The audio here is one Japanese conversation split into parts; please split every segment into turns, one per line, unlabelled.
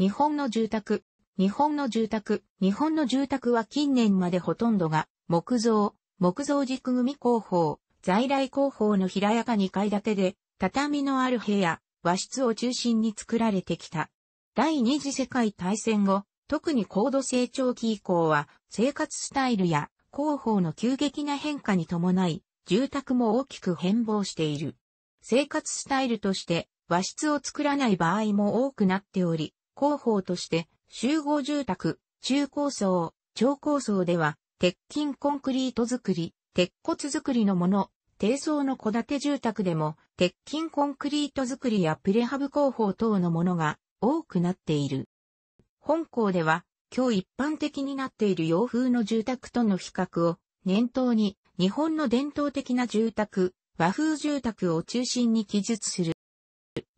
日本の住宅、日本の住宅、日本の住宅は近年までほとんどが、木造、木造軸組工法、在来工法の平屋か2階建てで、畳のある部屋、和室を中心に作られてきた。第二次世界大戦後、特に高度成長期以降は、生活スタイルや広報の急激な変化に伴い、住宅も大きく変貌している。生活スタイルとして、和室を作らない場合も多くなっており、広報として、集合住宅、中高層、超高層では、鉄筋コンクリート作り、鉄骨作りのもの、低層の戸建て住宅でも、鉄筋コンクリート作りやプレハブ工法等のものが多くなっている。本校では、今日一般的になっている洋風の住宅との比較を念頭に、日本の伝統的な住宅、和風住宅を中心に記述する。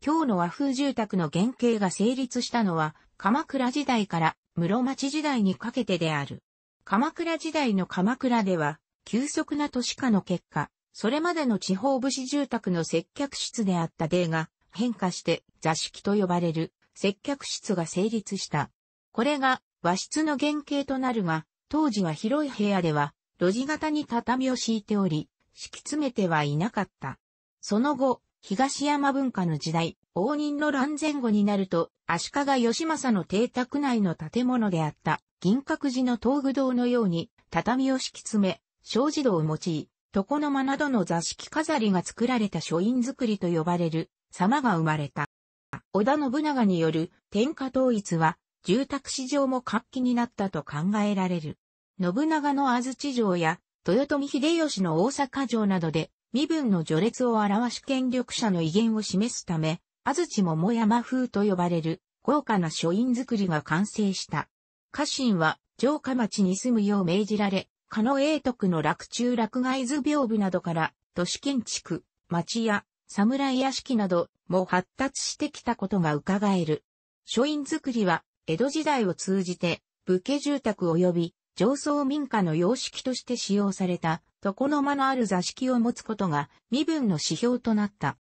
今日の和風住宅の原型が成立したのは鎌倉時代から室町時代にかけてである。鎌倉時代の鎌倉では急速な都市化の結果、それまでの地方武士住宅の接客室であった例が変化して座敷と呼ばれる接客室が成立した。これが和室の原型となるが、当時は広い部屋では路地型に畳を敷いており、敷き詰めてはいなかった。その後、東山文化の時代、応仁の乱前後になると、足利義政の邸宅内の建物であった、銀閣寺の東具堂のように、畳を敷き詰め、小児堂を用い、床の間などの座敷飾りが作られた書院作りと呼ばれる、様が生まれた。織田信長による天下統一は、住宅市場も活気になったと考えられる。信長の安土城や、豊臣秀吉の大阪城などで、身分の序列を表し権力者の威厳を示すため、安土桃山風と呼ばれる豪華な書院作りが完成した。家臣は城下町に住むよう命じられ、加納英徳の落中落外図屏風などから都市建築、町や侍屋敷なども発達してきたことが伺える。書院作りは江戸時代を通じて武家住宅及び上層民家の様式として使用された床の間のある座敷を持つことが身分の指標となった。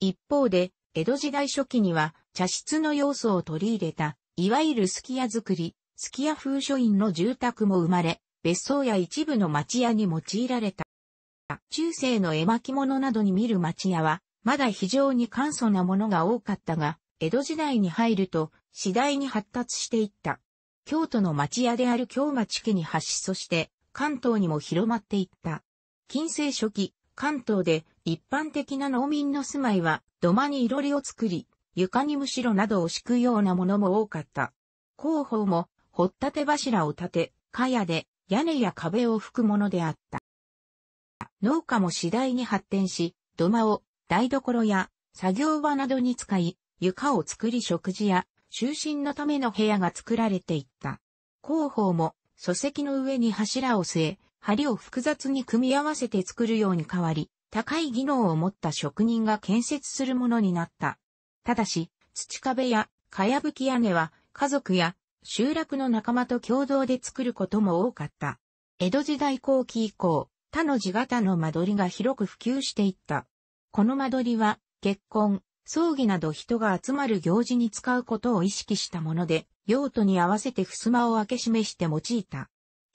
一方で、江戸時代初期には茶室の要素を取り入れた、いわゆるすき家作り、すき家風書院の住宅も生まれ、別荘や一部の町屋に用いられた。中世の絵巻物などに見る町屋は、まだ非常に簡素なものが多かったが、江戸時代に入ると次第に発達していった。京都の町屋である京町家に発しそして、関東にも広まっていった。近世初期、関東で一般的な農民の住まいは土間にいろりを作り、床にむしろなどを敷くようなものも多かった。広報も、掘ったて柱を立て、かやで屋根や壁を拭くものであった。農家も次第に発展し、土間を台所や作業場などに使い、床を作り食事や就寝のための部屋が作られていった。広報も礎石の上に柱を据え、梁を複雑に組み合わせて作るように変わり、高い技能を持った職人が建設するものになった。ただし、土壁や、かやぶき屋根は、家族や、集落の仲間と共同で作ることも多かった。江戸時代後期以降、他の字型の間取りが広く普及していった。この間取りは、結婚、葬儀など人が集まる行事に使うことを意識したもので、用途に合わせて襖を開け閉めして用いた。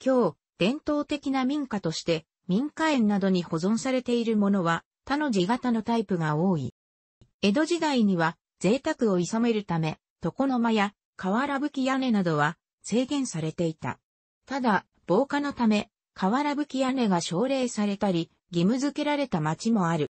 今日、伝統的な民家として、民家園などに保存されているものは、他の字型のタイプが多い。江戸時代には、贅沢を諌めるため、床の間や、瓦吹き屋根などは、制限されていた。ただ、防火のため、瓦吹き屋根が奨励されたり、義務付けられた町もある。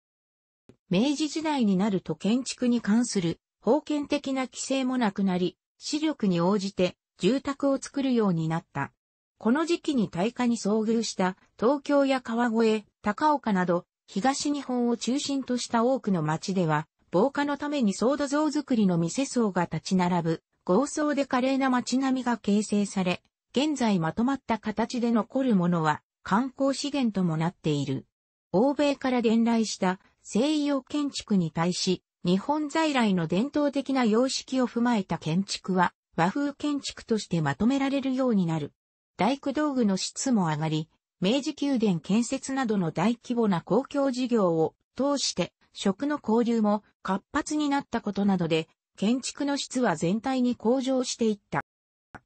明治時代になると建築に関する封建的な規制もなくなり、視力に応じて住宅を作るようになった。この時期に大火に遭遇した東京や川越、高岡など東日本を中心とした多くの町では、防火のためにソード像作りの店層が立ち並ぶ、豪壮で華麗な町並みが形成され、現在まとまった形で残るものは観光資源ともなっている。欧米から伝来した西洋建築に対し、日本在来の伝統的な様式を踏まえた建築は、和風建築としてまとめられるようになる。大工道具の質も上がり、明治宮殿建設などの大規模な公共事業を通して食の交流も活発になったことなどで建築の質は全体に向上していった。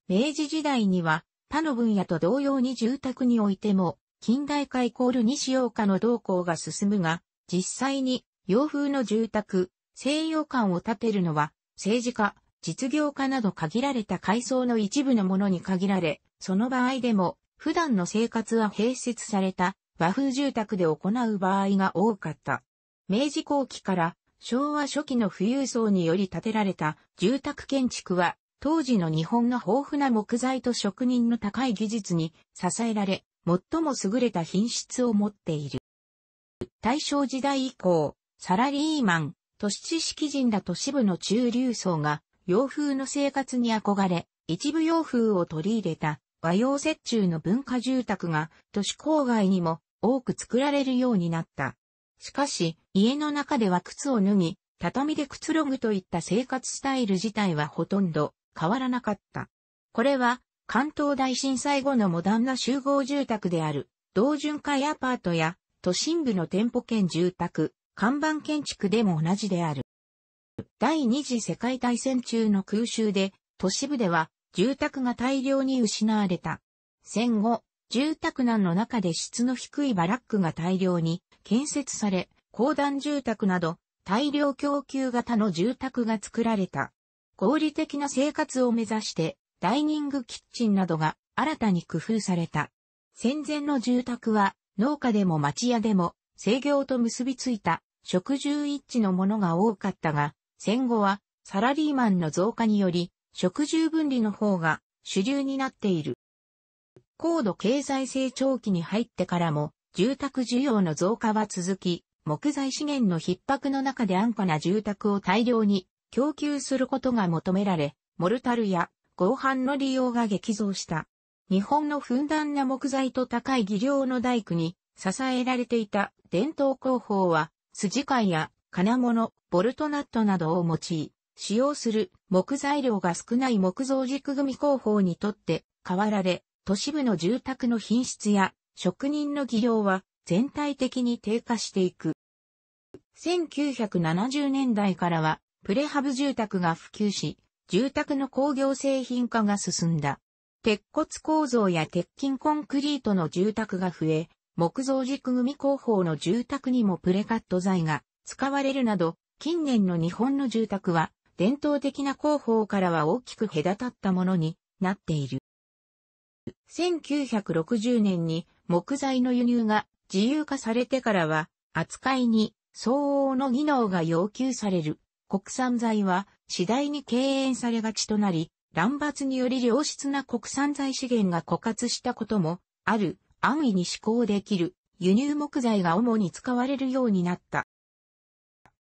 明治時代には他の分野と同様に住宅においても近代化イコール西洋化の動向が進むが、実際に洋風の住宅、西洋館を建てるのは政治家、実業家など限られた階層の一部のものに限られ、その場合でも普段の生活は併設された和風住宅で行う場合が多かった。明治後期から昭和初期の富裕層により建てられた住宅建築は当時の日本の豊富な木材と職人の高い技術に支えられ、最も優れた品質を持っている。大正時代以降、サラリーマン、都市知識人ら都市部の中流層が洋風の生活に憧れ、一部洋風を取り入れた和洋折衷の文化住宅が都市郊外にも多く作られるようになった。しかし、家の中では靴を脱ぎ、畳でくつろぐといった生活スタイル自体はほとんど変わらなかった。これは関東大震災後のモダンな集合住宅である、同潤会アパートや都心部の店舗兼住宅、看板建築でも同じである。第二次世界大戦中の空襲で、都市部では住宅が大量に失われた。戦後、住宅難の中で質の低いバラックが大量に建設され、公団住宅など大量供給型の住宅が作られた。合理的な生活を目指して、ダイニングキッチンなどが新たに工夫された。戦前の住宅は農家でも町屋でも、制業と結びついた、食住一致のものが多かったが、戦後は、サラリーマンの増加により、食住分離の方が主流になっている。高度経済成長期に入ってからも、住宅需要の増加は続き、木材資源の逼迫の中で安価な住宅を大量に供給することが求められ、モルタルや合板の利用が激増した。日本のふんだんな木材と高い技量の大工に支えられていた伝統工法は、筋貝や金物、ボルトナットなどを用い、使用する木材量が少ない木造軸組工法にとって変わられ、都市部の住宅の品質や職人の技量は全体的に低下していく。1970年代からはプレハブ住宅が普及し、住宅の工業製品化が進んだ。鉄骨構造や鉄筋コンクリートの住宅が増え、木造軸組工法の住宅にもプレカット材が使われるなど、近年の日本の住宅は伝統的な工法からは大きく隔たったものになっている。1960年に木材の輸入が自由化されてからは扱いに相応の技能が要求される国産材は次第に敬遠されがちとなり、乱伐により良質な国産材資源が枯渇したこともある安易に施行できる輸入木材が主に使われるようになった。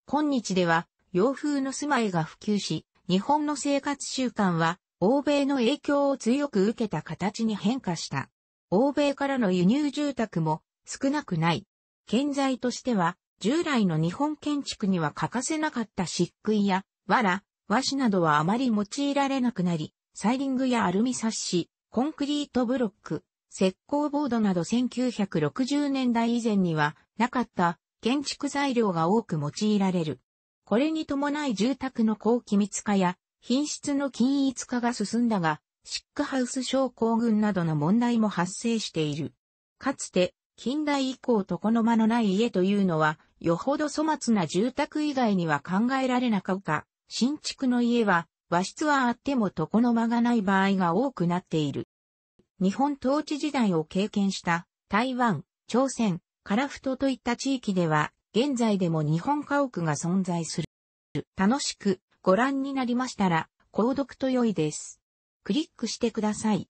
今日では洋風の住まいが普及し、日本の生活習慣は欧米の影響を強く受けた形に変化した。欧米からの輸入住宅も少なくない。建材としては従来の日本建築には欠かせなかった漆喰や藁、和紙などはあまり用いられなくなり、サイリングやアルミサッシ、コンクリートブロック、石膏ボードなど1960年代以前にはなかった建築材料が多く用いられる。これに伴い住宅の高機密化や品質の均一化が進んだが、シックハウス症候群などの問題も発生している。かつて、近代以降床の間のない家というのは、よほど粗末な住宅以外には考えられなかった新築の家は和室はあっても床の間がない場合が多くなっている。日本統治時代を経験した台湾、朝鮮、樺太といった地域では現在でも日本家屋が存在する。楽しくご覧になりましたら購読と良いです。クリックしてください。